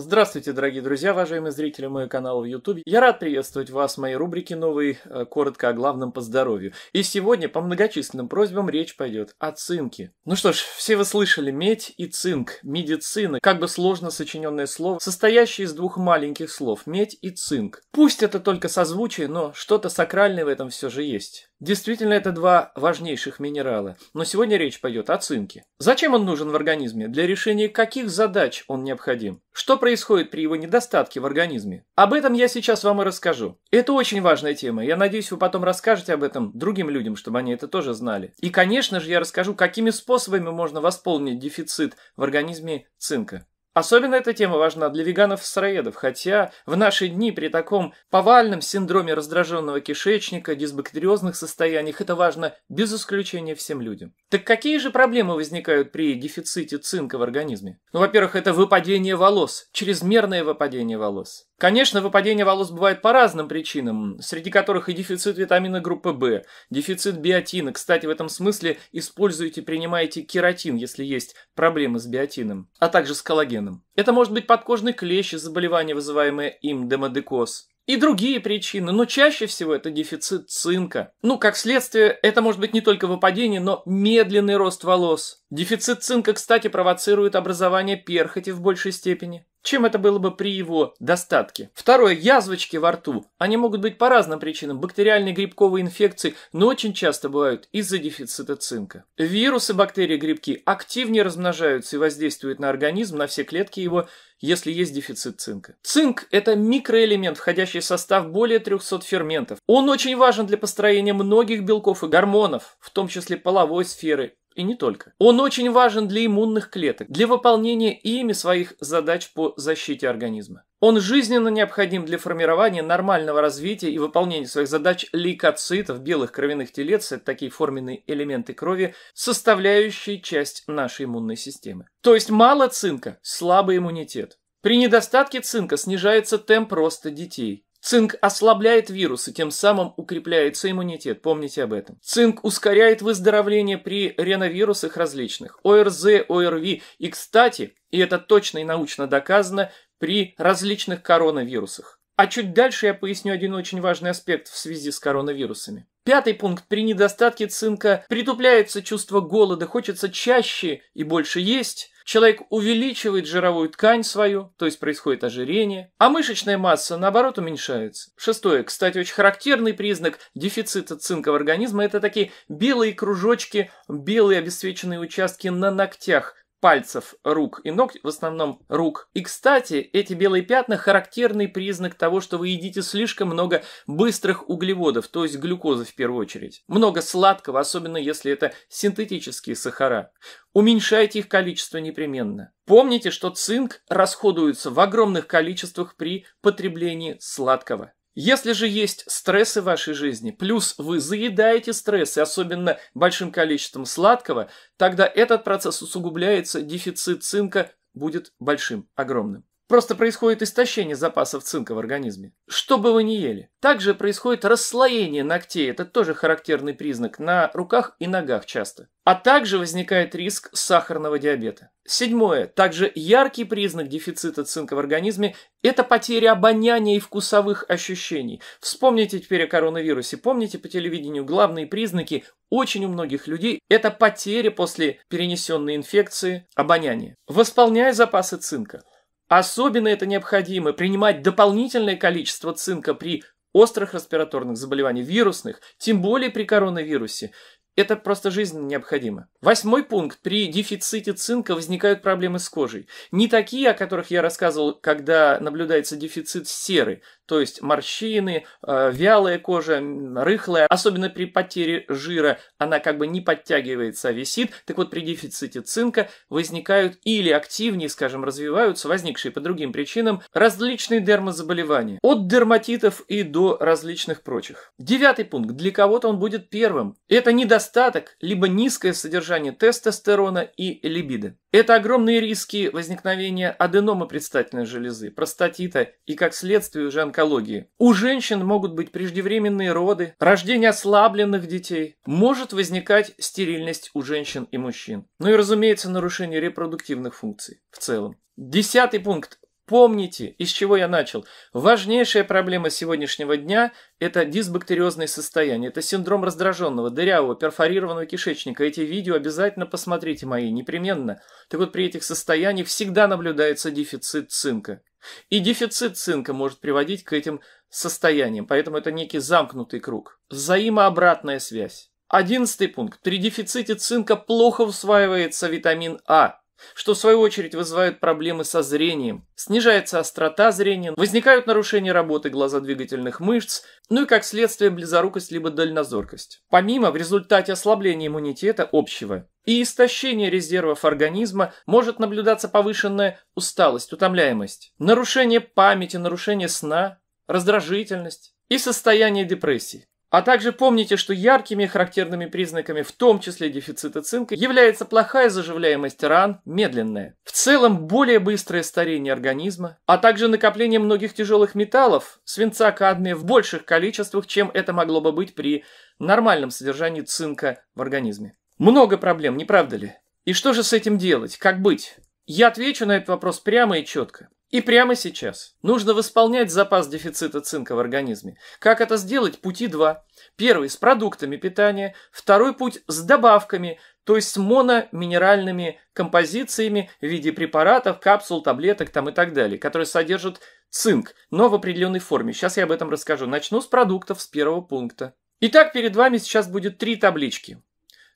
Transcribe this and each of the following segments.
Здравствуйте, дорогие друзья, уважаемые зрители моего канала в YouTube. Я рад приветствовать вас в моей рубрике новой э, «Коротко о главном по здоровью». И сегодня по многочисленным просьбам речь пойдет о цинке. Ну что ж, все вы слышали медь и цинк, медицина, как бы сложно сочиненное слово, состоящее из двух маленьких слов – медь и цинк. Пусть это только созвучие, но что-то сакральное в этом все же есть. Действительно, это два важнейших минерала, но сегодня речь пойдет о цинке. Зачем он нужен в организме? Для решения каких задач он необходим? Что происходит при его недостатке в организме? Об этом я сейчас вам и расскажу. Это очень важная тема, я надеюсь, вы потом расскажете об этом другим людям, чтобы они это тоже знали. И, конечно же, я расскажу, какими способами можно восполнить дефицит в организме цинка. Особенно эта тема важна для веганов-сыроедов, хотя в наши дни при таком повальном синдроме раздраженного кишечника, дисбактериозных состояниях это важно без исключения всем людям. Так какие же проблемы возникают при дефиците цинка в организме? Ну, во-первых, это выпадение волос, чрезмерное выпадение волос. Конечно, выпадение волос бывает по разным причинам, среди которых и дефицит витамина группы В, дефицит биотина. Кстати, в этом смысле используйте, принимайте кератин, если есть проблемы с биотином, а также с коллагеном. Это может быть подкожный клещ и заболевание, вызываемое им демодекоз и другие причины, но чаще всего это дефицит цинка. Ну, как следствие, это может быть не только выпадение, но медленный рост волос. Дефицит цинка, кстати, провоцирует образование перхоти в большей степени чем это было бы при его достатке. Второе, язвочки во рту. Они могут быть по разным причинам, бактериальные, грибковые инфекции, но очень часто бывают из-за дефицита цинка. Вирусы, бактерии, грибки активнее размножаются и воздействуют на организм, на все клетки его, если есть дефицит цинка. Цинк – это микроэлемент, входящий в состав более 300 ферментов. Он очень важен для построения многих белков и гормонов, в том числе половой сферы и не только. Он очень важен для иммунных клеток, для выполнения ими своих задач по защите организма. Он жизненно необходим для формирования нормального развития и выполнения своих задач лейкоцитов, белых кровяных телец, это такие форменные элементы крови, составляющие часть нашей иммунной системы. То есть мало цинка, слабый иммунитет. При недостатке цинка снижается темп роста детей. Цинк ослабляет вирусы, тем самым укрепляется иммунитет, помните об этом. Цинк ускоряет выздоровление при реновирусах различных, ОРЗ, ОРВИ и, кстати, и это точно и научно доказано, при различных коронавирусах. А чуть дальше я поясню один очень важный аспект в связи с коронавирусами. Пятый пункт. При недостатке цинка притупляется чувство голода, хочется чаще и больше есть, Человек увеличивает жировую ткань свою, то есть происходит ожирение, а мышечная масса, наоборот, уменьшается. Шестое, кстати, очень характерный признак дефицита цинка в организме – это такие белые кружочки, белые обесцвеченные участки на ногтях, пальцев, рук и ног, в основном рук. И, кстати, эти белые пятна – характерный признак того, что вы едите слишком много быстрых углеводов, то есть глюкозы в первую очередь. Много сладкого, особенно если это синтетические сахара. Уменьшайте их количество непременно. Помните, что цинк расходуется в огромных количествах при потреблении сладкого. Если же есть стрессы в вашей жизни, плюс вы заедаете стрессы, особенно большим количеством сладкого, тогда этот процесс усугубляется, дефицит цинка будет большим, огромным. Просто происходит истощение запасов цинка в организме. Что бы вы ни ели. Также происходит расслоение ногтей, это тоже характерный признак, на руках и ногах часто. А также возникает риск сахарного диабета. Седьмое. Также яркий признак дефицита цинка в организме – это потеря обоняния и вкусовых ощущений. Вспомните теперь о коронавирусе. Помните по телевидению главные признаки очень у многих людей – это потеря после перенесенной инфекции обоняния. Восполняя запасы цинка – Особенно это необходимо принимать дополнительное количество цинка при острых респираторных заболеваниях вирусных, тем более при коронавирусе. Это просто жизненно необходимо. Восьмой пункт. При дефиците цинка возникают проблемы с кожей. Не такие, о которых я рассказывал, когда наблюдается дефицит серы, то есть морщины, э, вялая кожа, рыхлая, особенно при потере жира, она как бы не подтягивается, а висит. Так вот, при дефиците цинка возникают или активнее, скажем, развиваются, возникшие по другим причинам, различные дермозаболевания. От дерматитов и до различных прочих. Девятый пункт. Для кого-то он будет первым. Это недостаточно недостаток, либо низкое содержание тестостерона и либидо. Это огромные риски возникновения аденомы предстательной железы, простатита и, как следствие, уже онкологии. У женщин могут быть преждевременные роды, рождение ослабленных детей, может возникать стерильность у женщин и мужчин. Ну и, разумеется, нарушение репродуктивных функций в целом. Десятый пункт. Помните, из чего я начал. Важнейшая проблема сегодняшнего дня – это дисбактериозное состояние. Это синдром раздраженного, дырявого, перфорированного кишечника. Эти видео обязательно посмотрите мои, непременно. Так вот, при этих состояниях всегда наблюдается дефицит цинка. И дефицит цинка может приводить к этим состояниям. Поэтому это некий замкнутый круг. Взаимообратная связь. Одиннадцатый пункт. При дефиците цинка плохо усваивается витамин А что в свою очередь вызывает проблемы со зрением. Снижается острота зрения, возникают нарушения работы глазодвигательных мышц, ну и как следствие близорукость либо дальнозоркость. Помимо, в результате ослабления иммунитета общего и истощения резервов организма может наблюдаться повышенная усталость, утомляемость, нарушение памяти, нарушение сна, раздражительность и состояние депрессии. А также помните, что яркими характерными признаками, в том числе дефицита цинка, является плохая заживляемость ран, медленная. В целом, более быстрое старение организма, а также накопление многих тяжелых металлов, свинца, кадмия в больших количествах, чем это могло бы быть при нормальном содержании цинка в организме. Много проблем, не правда ли? И что же с этим делать? Как быть? Я отвечу на этот вопрос прямо и четко. И прямо сейчас. Нужно восполнять запас дефицита цинка в организме. Как это сделать? Пути два. Первый с продуктами питания, второй путь с добавками, то есть с мономинеральными композициями в виде препаратов, капсул, таблеток там и так далее, которые содержат цинк, но в определенной форме. Сейчас я об этом расскажу. Начну с продуктов, с первого пункта. Итак, перед вами сейчас будет три таблички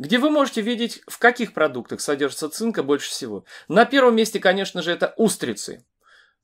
где вы можете видеть, в каких продуктах содержится цинка больше всего. На первом месте, конечно же, это устрицы.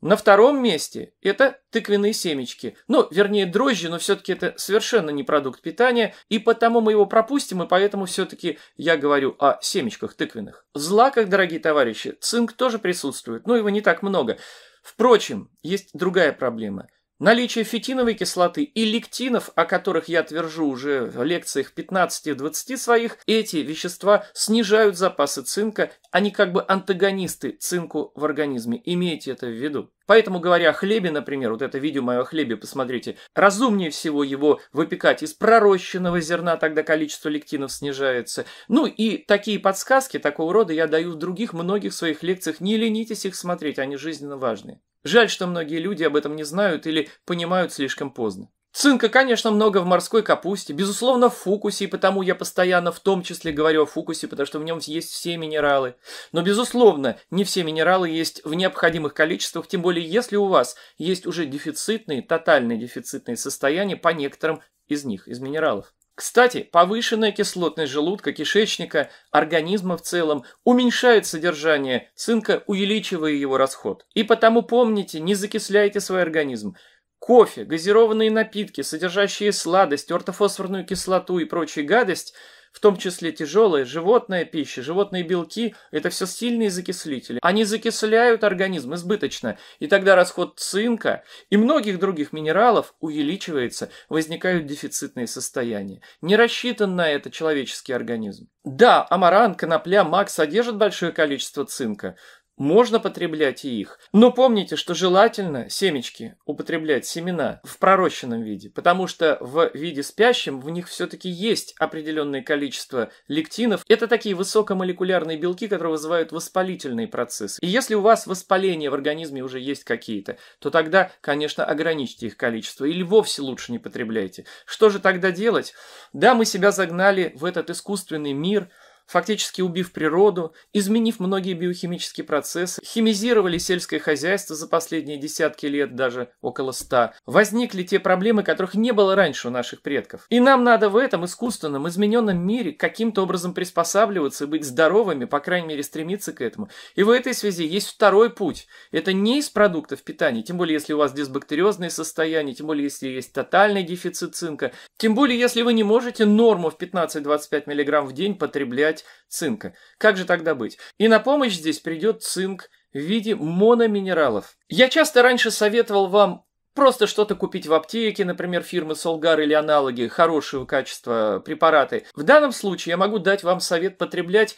На втором месте это тыквенные семечки. Ну, вернее, дрожжи, но все-таки это совершенно не продукт питания, и потому мы его пропустим, и поэтому все-таки я говорю о семечках тыквенных. В злаках, дорогие товарищи, цинк тоже присутствует, но его не так много. Впрочем, есть другая проблема. Наличие фитиновой кислоты и лектинов, о которых я твержу уже в лекциях 15-20 своих, эти вещества снижают запасы цинка, они как бы антагонисты цинку в организме, имейте это в виду. Поэтому, говоря о хлебе, например, вот это видео мое о хлебе, посмотрите, разумнее всего его выпекать из пророщенного зерна, тогда количество лектинов снижается. Ну и такие подсказки такого рода я даю в других многих своих лекциях, не ленитесь их смотреть, они жизненно важны. Жаль, что многие люди об этом не знают или понимают слишком поздно. Цинка, конечно, много в морской капусте, безусловно, в фукусе, и потому я постоянно в том числе говорю о фукусе, потому что в нем есть все минералы. Но, безусловно, не все минералы есть в необходимых количествах, тем более если у вас есть уже дефицитные, тотальные дефицитные состояния по некоторым из них, из минералов. Кстати, повышенная кислотность желудка, кишечника, организма в целом уменьшает содержание цинка, увеличивая его расход. И потому помните, не закисляйте свой организм. Кофе, газированные напитки, содержащие сладость, ортофосфорную кислоту и прочие гадость – в том числе тяжелая животная пища, животные белки, это все сильные закислители. Они закисляют организм избыточно, и тогда расход цинка и многих других минералов увеличивается, возникают дефицитные состояния. Не рассчитан на это человеческий организм. Да, амаран, конопля, мак содержат большое количество цинка, можно потреблять и их, но помните, что желательно семечки употреблять, семена, в пророщенном виде, потому что в виде спящем в них все-таки есть определенное количество лектинов. Это такие высокомолекулярные белки, которые вызывают воспалительные процессы. И если у вас воспаление в организме уже есть какие-то, то тогда, конечно, ограничьте их количество или вовсе лучше не потребляйте. Что же тогда делать? Да, мы себя загнали в этот искусственный мир – фактически убив природу, изменив многие биохимические процессы, химизировали сельское хозяйство за последние десятки лет, даже около ста. Возникли те проблемы, которых не было раньше у наших предков. И нам надо в этом искусственном, измененном мире каким-то образом приспосабливаться и быть здоровыми, по крайней мере стремиться к этому. И в этой связи есть второй путь. Это не из продуктов питания, тем более если у вас дисбактериозные состояния, тем более если есть тотальный дефицит цинка, тем более если вы не можете норму в 15-25 мг в день потреблять 5 цинка. Как же тогда быть? И на помощь здесь придет цинк в виде мономинералов. Я часто раньше советовал вам просто что-то купить в аптеке, например, фирмы Солгар или аналоги, хорошего качества препараты. В данном случае я могу дать вам совет потреблять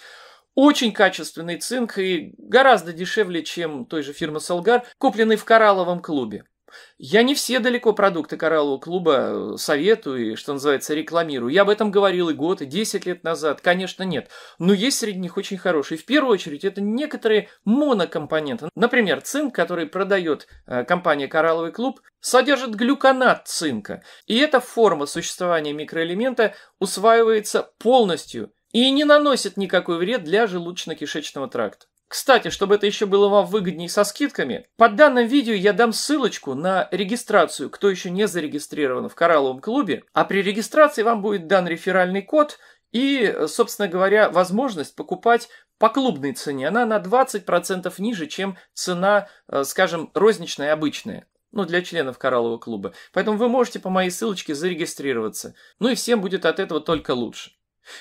очень качественный цинк и гораздо дешевле, чем той же фирмы Солгар, купленный в коралловом клубе. Я не все далеко продукты кораллового клуба э, советую и, что называется, рекламирую. Я об этом говорил и год, и 10 лет назад. Конечно, нет. Но есть среди них очень хорошие. В первую очередь, это некоторые монокомпоненты. Например, цинк, который продает э, компания «Коралловый клуб», содержит глюконат цинка. И эта форма существования микроэлемента усваивается полностью и не наносит никакой вред для желудочно-кишечного тракта. Кстати, чтобы это еще было вам выгоднее со скидками, под данным видео я дам ссылочку на регистрацию, кто еще не зарегистрирован в Коралловом клубе, а при регистрации вам будет дан реферальный код и, собственно говоря, возможность покупать по клубной цене. Она на 20% ниже, чем цена, э, скажем, розничная обычная ну, для членов Кораллового клуба. Поэтому вы можете по моей ссылочке зарегистрироваться. Ну и всем будет от этого только лучше.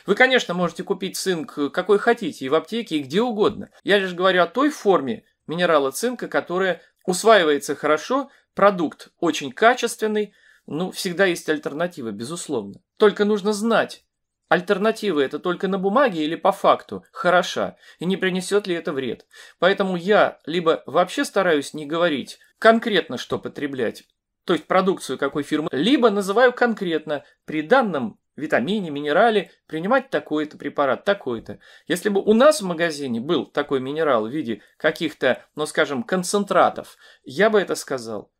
Вы, конечно, можете купить цинк э, какой хотите и в аптеке, и где угодно. Я лишь говорю о той форме минерала цинка, которая усваивается хорошо, продукт очень качественный, ну, всегда есть альтернатива, безусловно. Только нужно знать, Альтернатива это только на бумаге или по факту хороша, и не принесет ли это вред. Поэтому я либо вообще стараюсь не говорить конкретно, что потреблять, то есть продукцию какой фирмы, либо называю конкретно при данном витамине, минерале принимать такой-то препарат, такой-то. Если бы у нас в магазине был такой минерал в виде каких-то, ну скажем, концентратов, я бы это сказал.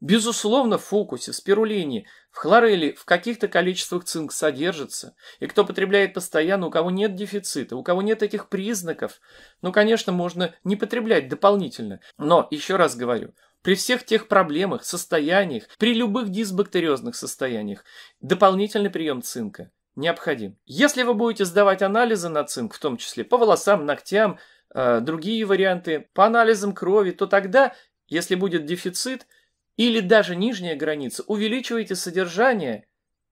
Безусловно, в фокусе, в спирулине, в хлореле в каких-то количествах цинк содержится. И кто потребляет постоянно, у кого нет дефицита, у кого нет этих признаков, ну, конечно, можно не потреблять дополнительно. Но, еще раз говорю, при всех тех проблемах, состояниях, при любых дисбактериозных состояниях, дополнительный прием цинка необходим. Если вы будете сдавать анализы на цинк, в том числе по волосам, ногтям, э, другие варианты, по анализам крови, то тогда, если будет дефицит или даже нижняя граница, увеличивайте содержание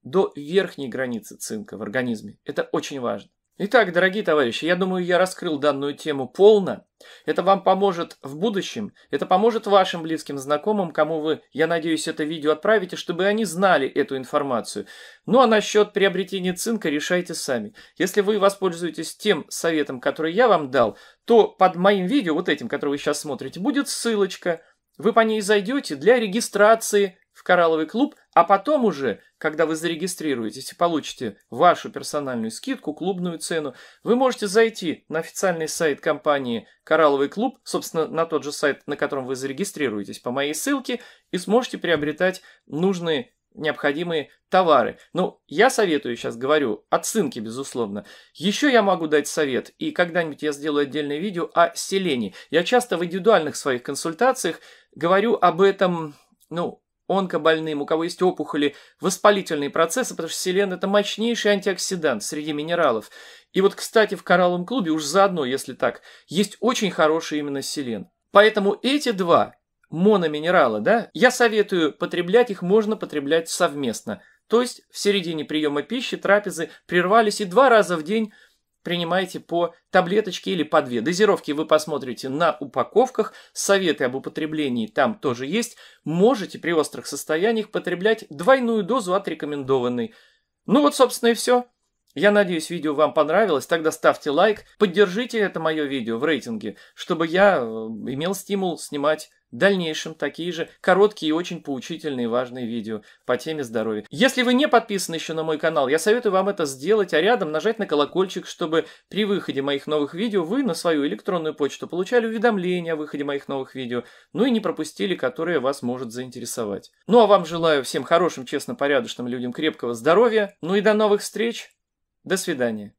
до верхней границы цинка в организме. Это очень важно. Итак, дорогие товарищи, я думаю, я раскрыл данную тему полно. Это вам поможет в будущем, это поможет вашим близким знакомым, кому вы, я надеюсь, это видео отправите, чтобы они знали эту информацию. Ну а насчет приобретения цинка решайте сами. Если вы воспользуетесь тем советом, который я вам дал, то под моим видео, вот этим, которое вы сейчас смотрите, будет ссылочка. Вы по ней зайдете для регистрации коралловый клуб, а потом уже, когда вы зарегистрируетесь и получите вашу персональную скидку, клубную цену, вы можете зайти на официальный сайт компании «Коралловый клуб», собственно, на тот же сайт, на котором вы зарегистрируетесь по моей ссылке, и сможете приобретать нужные необходимые товары. Ну, я советую, сейчас говорю, оценки, безусловно. Еще я могу дать совет, и когда-нибудь я сделаю отдельное видео о селении. Я часто в индивидуальных своих консультациях говорю об этом, ну, онкобольным, у кого есть опухоли, воспалительные процессы, потому что селен – это мощнейший антиоксидант среди минералов. И вот, кстати, в коралловом клубе, уж заодно, если так, есть очень хороший именно селен. Поэтому эти два мономинерала, да, я советую потреблять их, можно потреблять совместно. То есть в середине приема пищи трапезы прервались и два раза в день – принимаете по таблеточке или по две. Дозировки вы посмотрите на упаковках, советы об употреблении там тоже есть. Можете при острых состояниях потреблять двойную дозу от рекомендованной. Ну вот, собственно, и все. Я надеюсь, видео вам понравилось. Тогда ставьте лайк, поддержите это мое видео в рейтинге, чтобы я э, имел стимул снимать в дальнейшем такие же короткие и очень поучительные и важные видео по теме здоровья. Если вы не подписаны еще на мой канал, я советую вам это сделать, а рядом нажать на колокольчик, чтобы при выходе моих новых видео вы на свою электронную почту получали уведомления о выходе моих новых видео, ну и не пропустили, которые вас может заинтересовать. Ну а вам желаю всем хорошим, честно, порядочным людям крепкого здоровья, ну и до новых встреч! До свидания.